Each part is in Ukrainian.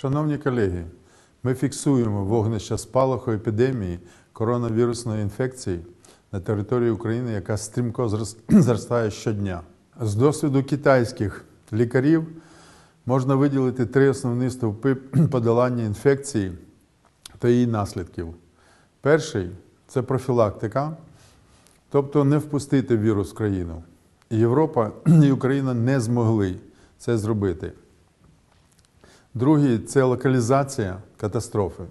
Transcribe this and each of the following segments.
Шановні колеги, ми фіксуємо вогнища спалаху епідемії коронавірусної інфекції на території України, яка стрімко зростає щодня. З досвіду китайських лікарів можна виділити три основні стовпи подолання інфекції та її наслідків. Перший це профілактика, тобто не впустити вірус в країну. Європа і Україна не змогли це зробити. Другий це локалізація катастрофи.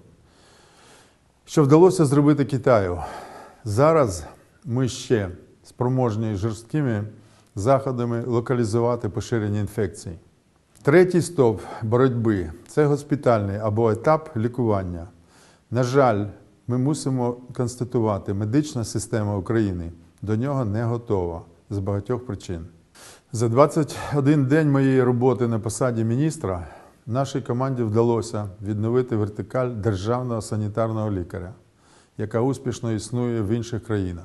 Що вдалося зробити Китаю? Зараз ми ще спроможні жорсткими заходами локалізувати поширення інфекцій. Третій стовп боротьби це госпітальний або етап лікування. На жаль, ми мусимо констатувати, медична система України до нього не готова з багатьох причин. За 21 день моєї роботи на посаді міністра. Нашій команді вдалося відновити вертикаль державного санітарного лікаря, яка успішно існує в інших країнах.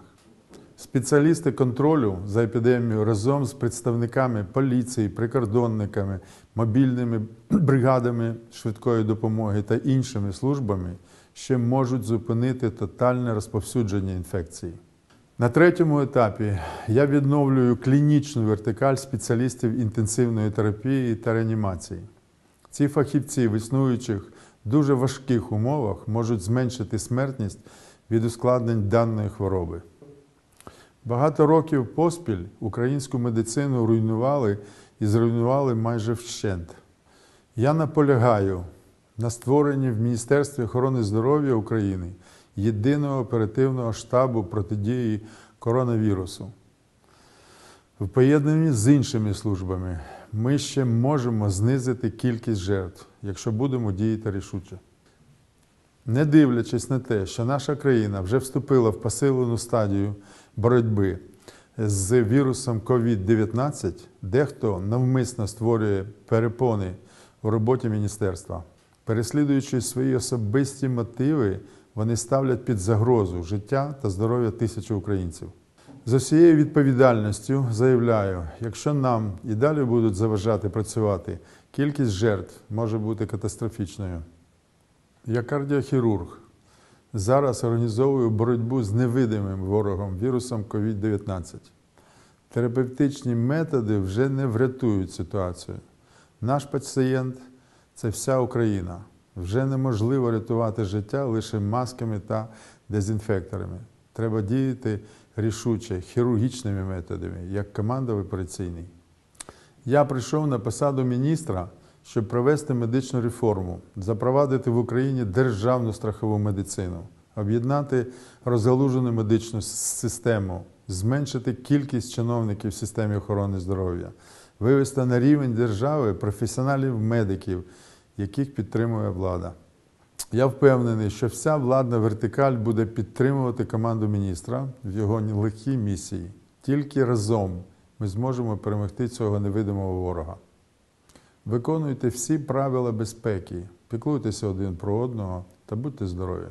Спеціалісти контролю за епідемією разом з представниками поліції, прикордонниками, мобільними бригадами швидкої допомоги та іншими службами ще можуть зупинити тотальне розповсюдження інфекції. На третьому етапі я відновлюю клінічну вертикаль спеціалістів інтенсивної терапії та реанімації. Ці фахівці в існуючих дуже важких умовах можуть зменшити смертність від ускладнень даної хвороби. Багато років поспіль українську медицину руйнували і зруйнували майже вщент. Я наполягаю на створенні в Міністерстві охорони здоров'я України єдиного оперативного штабу протидії коронавірусу. В поєднанні з іншими службами ми ще можемо знизити кількість жертв, якщо будемо діяти рішуче. Не дивлячись на те, що наша країна вже вступила в посилену стадію боротьби з вірусом COVID-19, дехто навмисно створює перепони у роботі міністерства. Переслідуючи свої особисті мотиви, вони ставлять під загрозу життя та здоров'я тисячі українців. З усією відповідальністю заявляю, якщо нам і далі будуть заважати працювати, кількість жертв може бути катастрофічною. Я кардіохірург зараз організовую боротьбу з невидимим ворогом вірусом COVID-19. Терапевтичні методи вже не врятують ситуацію. Наш пацієнт це вся Україна. Вже неможливо рятувати життя лише масками та дезінфекторами. Треба діяти рішуче, хірургічними методами, як команда операційний. Я прийшов на посаду міністра, щоб провести медичну реформу, запровадити в Україні державну страхову медицину, об'єднати розгалужену медичну систему, зменшити кількість чиновників в системі охорони здоров'я, вивести на рівень держави професіоналів медиків, яких підтримує влада. Я впевнений, що вся владна вертикаль буде підтримувати команду міністра в його нелегкій місії. Тільки разом ми зможемо перемогти цього невидимого ворога. Виконуйте всі правила безпеки, піклуйтеся один про одного та будьте здорові.